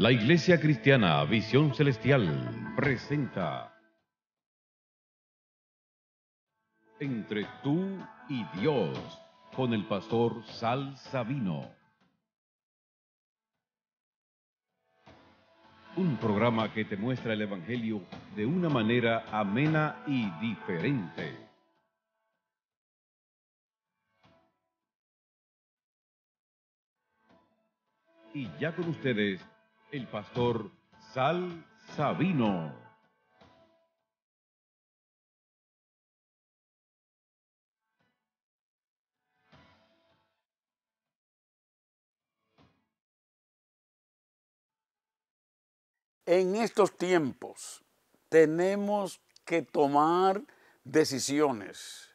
La Iglesia Cristiana Visión Celestial presenta Entre tú y Dios con el pastor Sal Sabino. Un programa que te muestra el Evangelio de una manera amena y diferente. Y ya con ustedes, el pastor Sal Sabino. En estos tiempos tenemos que tomar decisiones,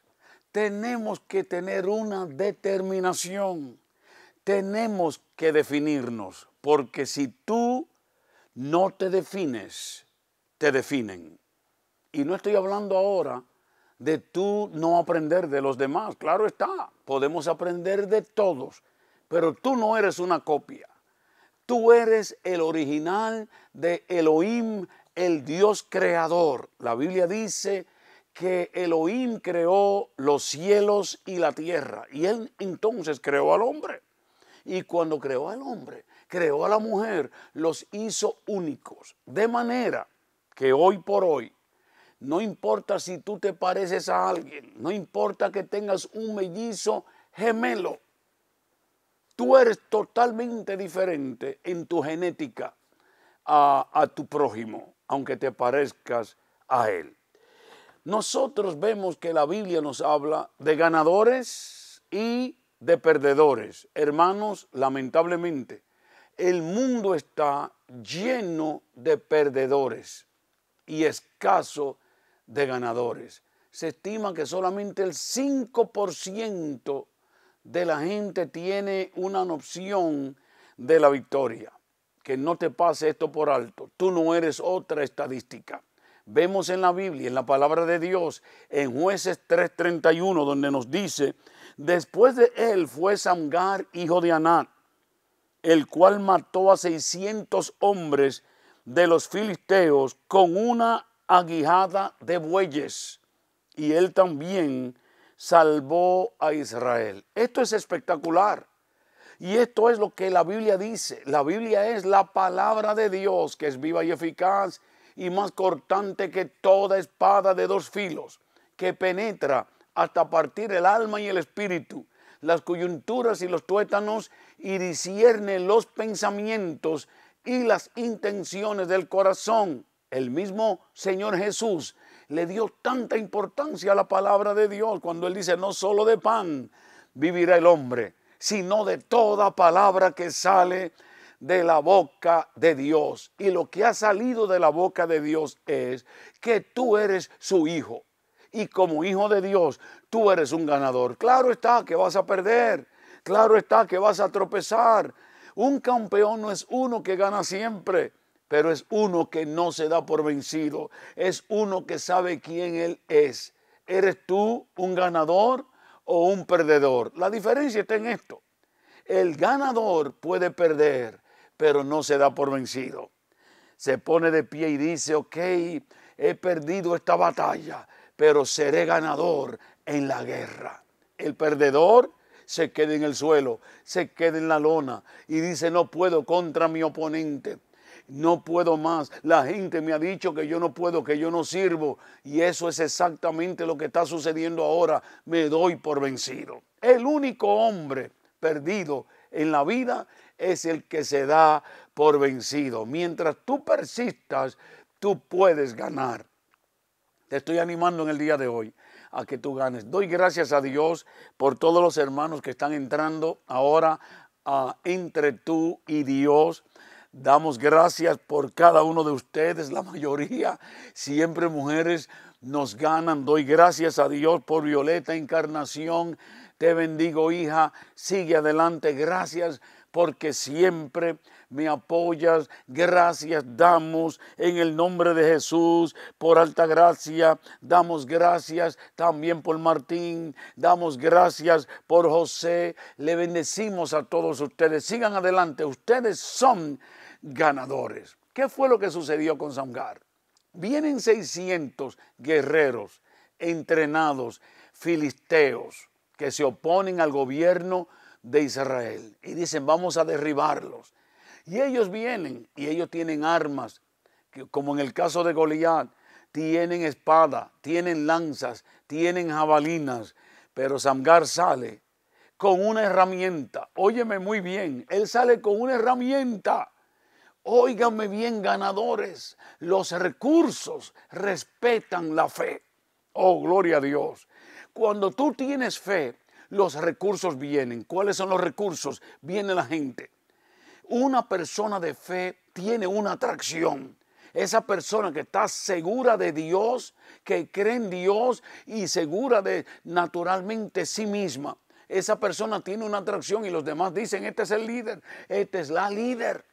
tenemos que tener una determinación tenemos que definirnos, porque si tú no te defines, te definen. Y no estoy hablando ahora de tú no aprender de los demás, claro está, podemos aprender de todos, pero tú no eres una copia. Tú eres el original de Elohim, el Dios creador. La Biblia dice que Elohim creó los cielos y la tierra, y él entonces creó al hombre. Y cuando creó al hombre, creó a la mujer, los hizo únicos. De manera que hoy por hoy, no importa si tú te pareces a alguien, no importa que tengas un mellizo gemelo, tú eres totalmente diferente en tu genética a, tu prójimo, aunque te parezcas a él. Nosotros vemos que la Biblia nos habla de ganadores y de perdedores. Hermanos, lamentablemente, el mundo está lleno de perdedores y escaso de ganadores. Se estima que solamente el 5% de la gente tiene una noción de la victoria. Que no te pase esto por alto. Tú no eres otra estadística. Vemos en la Biblia, en la palabra de Dios, en jueces 3.31, donde nos dice, después de él fue Samgar, hijo de Anat, el cual mató a 600 hombres de los filisteos con una aguijada de bueyes. Y él también salvó a Israel. Esto es espectacular. Y esto es lo que la Biblia dice. La Biblia es la palabra de Dios que es viva y eficaz y más cortante que toda espada de dos filos, que penetra hasta partir el alma y el espíritu, las coyunturas y los tuétanos, y discierne los pensamientos y las intenciones del corazón. El mismo Señor Jesús le dio tanta importancia a la palabra de Dios cuando él dice, no solo de pan vivirá el hombre, sino de toda palabra que sale de la boca de Dios. Y lo que ha salido de la boca de Dios es que tú eres su hijo. Y como hijo de Dios, tú eres un ganador. Claro está que vas a perder. Claro está que vas a tropezar. Un campeón no es uno que gana siempre, pero es uno que no se da por vencido. Es uno que sabe quién él es. ¿Eres tú un ganador o un perdedor? La diferencia está en esto. El ganador puede perder, pero no se da por vencido. Se pone de pie y dice, ok, he perdido esta batalla, pero seré ganador en la guerra. El perdedor se queda en el suelo, se queda en la lona y dice, no puedo contra mi oponente, no puedo más. La gente me ha dicho que yo no puedo, que yo no sirvo. Y eso es exactamente lo que está sucediendo ahora. Me doy por vencido. El único hombre perdido en la vida es el que se da por vencido. Mientras tú persistas, tú puedes ganar. Te estoy animando en el día de hoy a que tú ganes. Doy gracias a Dios por todos los hermanos que están entrando ahora ah, entre tú y Dios. Damos gracias por cada uno de ustedes, la mayoría, siempre mujeres nos ganan. Doy gracias a Dios por Violeta Encarnación, te bendigo, hija. Sigue adelante. Gracias porque siempre me apoyas. Gracias damos en el nombre de Jesús por alta gracia. Damos gracias también por Martín. Damos gracias por José. Le bendecimos a todos ustedes. Sigan adelante. Ustedes son ganadores. ¿Qué fue lo que sucedió con Samgar? Vienen 600 guerreros entrenados, filisteos que se oponen al gobierno de Israel y dicen vamos a derribarlos. Y ellos vienen y ellos tienen armas, como en el caso de Goliat, tienen espada, tienen lanzas, tienen jabalinas, pero Samgar sale con una herramienta. Óyeme muy bien, él sale con una herramienta. Óigame bien, ganadores, los recursos respetan la fe. Oh, gloria a Dios. Cuando tú tienes fe, los recursos vienen. ¿Cuáles son los recursos? Viene la gente. Una persona de fe tiene una atracción. Esa persona que está segura de Dios, que cree en Dios y segura de naturalmente sí misma. Esa persona tiene una atracción y los demás dicen, este es el líder, esta es la líder.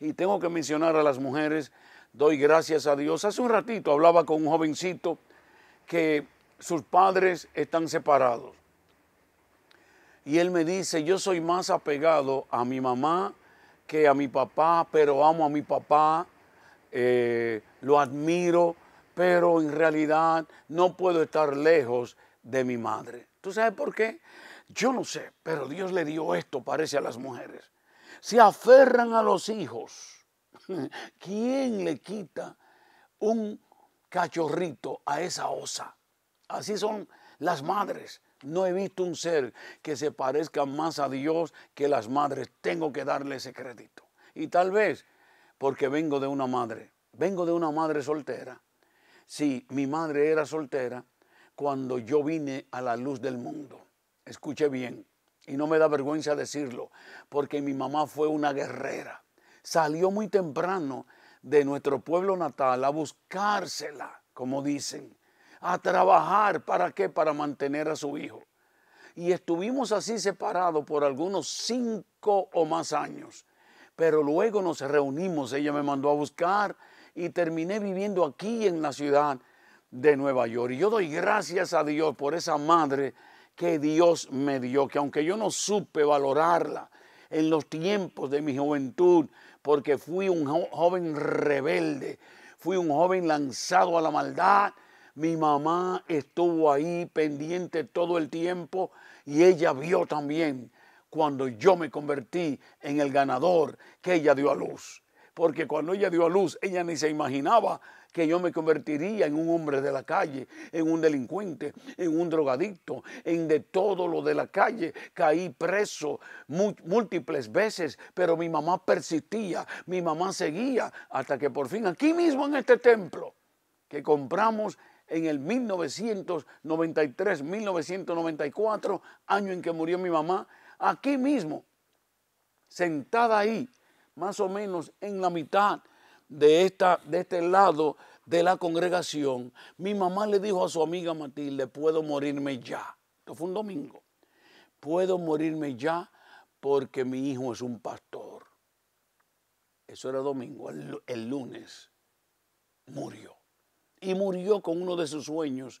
Y tengo que mencionar a las mujeres, doy gracias a Dios. Hace un ratito hablaba con un jovencito que sus padres están separados. Y él me dice, yo soy más apegado a mi mamá que a mi papá, pero amo a mi papá, eh, lo admiro, pero en realidad no puedo estar lejos de mi madre. ¿Tú sabes por qué? Yo no sé, pero Dios le dio esto, parece a las mujeres. Se aferran a los hijos. ¿Quién le quita un cachorrito a esa osa? Así son las madres. No he visto un ser que se parezca más a Dios que las madres. Tengo que darle ese crédito. Y tal vez porque vengo de una madre. Vengo de una madre soltera. Sí, mi madre era soltera cuando yo vine a la luz del mundo. Escuche bien. Y no me da vergüenza decirlo, porque mi mamá fue una guerrera. Salió muy temprano de nuestro pueblo natal a buscársela, como dicen a trabajar. ¿Para qué? Para mantener a su hijo. Y estuvimos así separados por algunos cinco o más años. Pero luego nos reunimos, ella me mandó a buscar y terminé viviendo aquí en la ciudad de Nueva York. Y yo doy gracias a Dios por esa madre que Dios me dio, que aunque yo no supe valorarla en los tiempos de mi juventud, porque fui un joven rebelde, fui un joven lanzado a la maldad, mi mamá estuvo ahí pendiente todo el tiempo y ella vio también cuando yo me convertí en el ganador que ella dio a luz. Porque cuando ella dio a luz, ella ni se imaginaba que yo me convertiría en un hombre de la calle, en un delincuente, en un drogadicto, en de todo lo de la calle. Caí preso múltiples veces, pero mi mamá persistía, mi mamá seguía, hasta que por fin aquí mismo en este templo que compramos en el 1993, 1994, año en que murió mi mamá, aquí mismo, sentada ahí, más o menos en la mitad de, esta, de este lado de la congregación, mi mamá le dijo a su amiga Matilde, puedo morirme ya. Esto fue un domingo. Puedo morirme ya porque mi hijo es un pastor. Eso era domingo, el lunes murió y murió con uno de sus sueños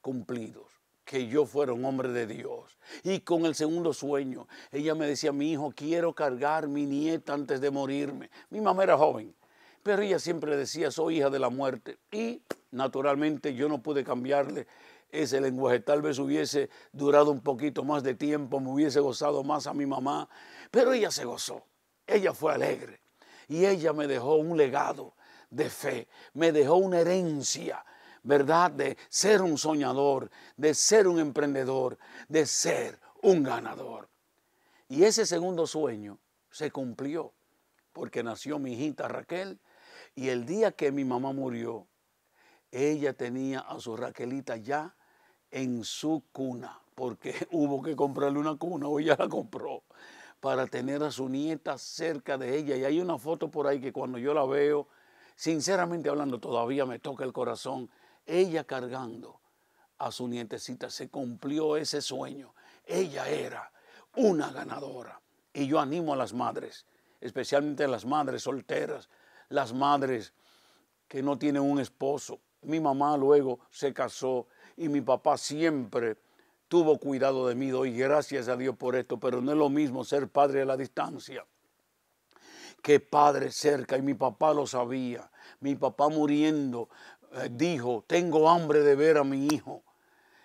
cumplidos, que yo fuera un hombre de Dios. Y con el segundo sueño, ella me decía, mi hijo, quiero cargar mi nieta antes de morirme. Mi mamá era joven, pero ella siempre decía, soy hija de la muerte. Y naturalmente yo no pude cambiarle ese lenguaje. Tal vez hubiese durado un poquito más de tiempo, me hubiese gozado más a mi mamá, pero ella se gozó, ella fue alegre y ella me dejó un legado de fe, me dejó una herencia, ¿verdad? De ser un soñador, de ser un emprendedor, de ser un ganador. Y ese segundo sueño se cumplió porque nació mi hijita Raquel y el día que mi mamá murió, ella tenía a su Raquelita ya en su cuna, porque hubo que comprarle una cuna o ella la compró para tener a su nieta cerca de ella. Y hay una foto por ahí que cuando yo la veo, sinceramente hablando, todavía me toca el corazón, ella cargando a su nietecita, se cumplió ese sueño. Ella era una ganadora. Y yo animo a las madres, especialmente a las madres solteras, las madres que no tienen un esposo. Mi mamá luego se casó y mi papá siempre tuvo cuidado de mí. Doy gracias a Dios por esto, pero no es lo mismo ser padre a la distancia qué padre cerca. Y mi papá lo sabía. Mi papá muriendo eh, dijo, tengo hambre de ver a mi hijo.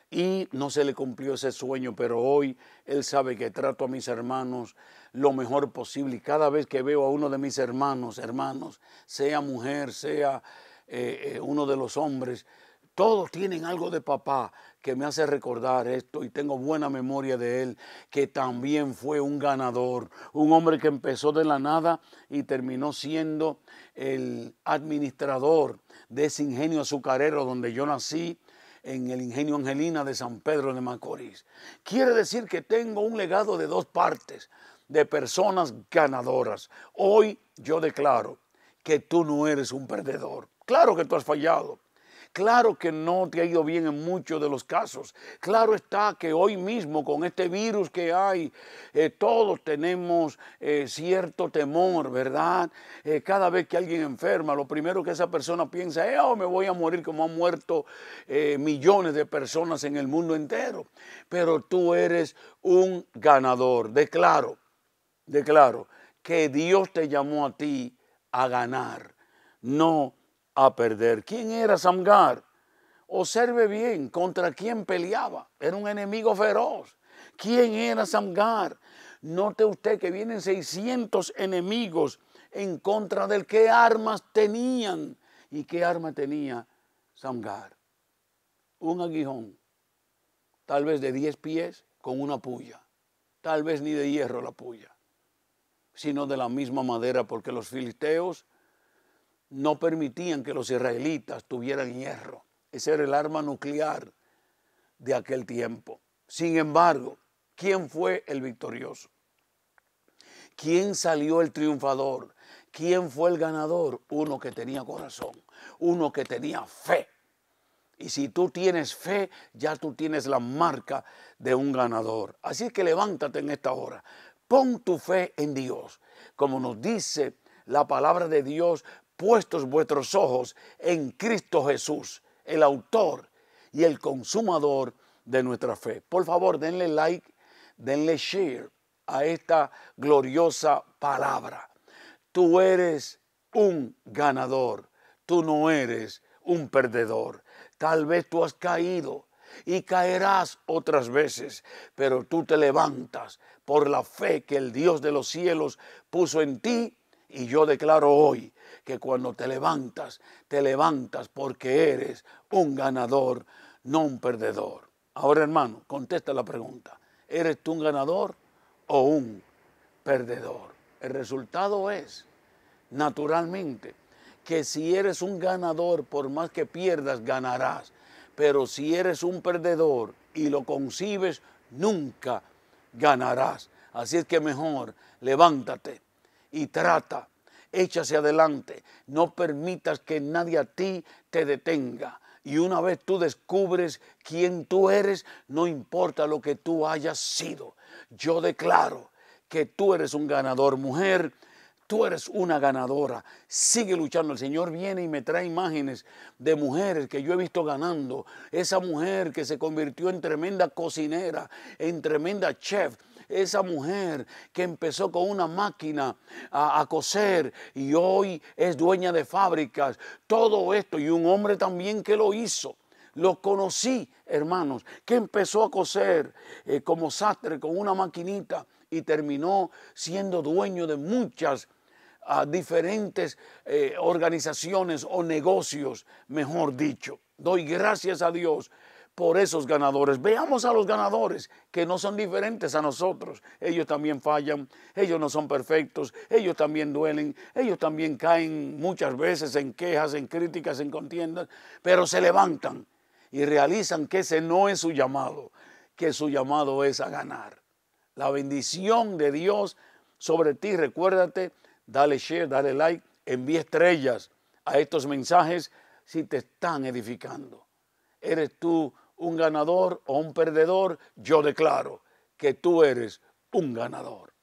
Y no se le cumplió ese sueño, pero hoy él sabe que trato a mis hermanos lo mejor posible. Y cada vez que veo a uno de mis hermanos, hermanos, sea mujer, sea eh, eh, uno de los hombres, todos tienen algo de papá que me hace recordar esto y tengo buena memoria de él, que también fue un ganador, un hombre que empezó de la nada y terminó siendo el administrador de ese ingenio azucarero donde yo nací en el ingenio Angelina de San Pedro de Macorís. Quiere decir que tengo un legado de dos partes, de personas ganadoras. Hoy yo declaro que tú no eres un perdedor. Claro que tú has fallado, Claro que no te ha ido bien en muchos de los casos. Claro está que hoy mismo con este virus que hay, eh, todos tenemos eh, cierto temor, ¿verdad? Eh, cada vez que alguien enferma, lo primero que esa persona piensa es, oh, me voy a morir como han muerto millones de personas en el mundo entero. Pero tú eres un ganador, declaro, declaro que Dios te llamó a ti a ganar, no a perder. ¿Quién era Samgar? Observe bien contra quién peleaba. Era un enemigo feroz. ¿Quién era Samgar? Note usted que vienen 600 enemigos en contra del qué armas tenían. ¿Y qué arma tenía Samgar? Un aguijón, tal vez de 10 pies, con una puya. Tal vez ni de hierro la puya, sino de la misma madera, porque los filisteos no permitían que los israelitas tuvieran hierro. Ese era el arma nuclear de aquel tiempo. Sin embargo, ¿quién fue el victorioso? ¿Quién salió el triunfador? ¿Quién fue el ganador? Uno que tenía corazón, uno que tenía fe. Y si tú tienes fe, ya tú tienes la marca de un ganador. Así que levántate en esta hora. Pon tu fe en Dios. Como nos dice la palabra de Dios, puestos vuestros ojos en Cristo Jesús, el autor y el consumador de nuestra fe. Por favor, denle like, denle share a esta gloriosa palabra. Tú eres un ganador, tú no eres un perdedor. Tal vez tú has caído y caerás otras veces, pero tú te levantas por la fe que el Dios de los cielos puso en ti y yo declaro hoy que cuando te levantas, te levantas porque eres un ganador, no un perdedor. Ahora hermano, contesta la pregunta. ¿Eres tú un ganador o un perdedor? El resultado es, naturalmente, que si eres un ganador, por más que pierdas, ganarás. Pero si eres un perdedor y lo concibes, nunca ganarás. Así es que mejor levántate y trata. échase adelante. No permitas que nadie a ti te detenga. Y una vez tú descubres quién tú eres, no importa lo que tú hayas sido. Yo declaro que tú eres un ganador, mujer. Tú eres una ganadora. Sigue luchando. El Señor viene y me trae imágenes de mujeres que yo he visto ganando. Esa mujer que se convirtió en tremenda cocinera, en tremenda chef, esa mujer que empezó con una máquina a, coser y hoy es dueña de fábricas. Todo esto y un hombre también que lo hizo lo conocí, hermanos, que empezó a coser eh, como sastre con una maquinita y terminó siendo dueño de muchas ah, diferentes eh, organizaciones o negocios, mejor dicho. Doy gracias a Dios por esos ganadores. Veamos a los ganadores que no son diferentes a nosotros. Ellos también fallan, ellos no son perfectos, ellos también duelen, ellos también caen muchas veces en quejas, en críticas, en contiendas, pero se levantan y realizan que ese no es su llamado, que su llamado es a ganar. La bendición de Dios sobre ti, recuérdate, dale share, dale like, envíe estrellas a estos mensajes si te están edificando. Eres tú un ganador o un perdedor, yo declaro que tú eres un ganador.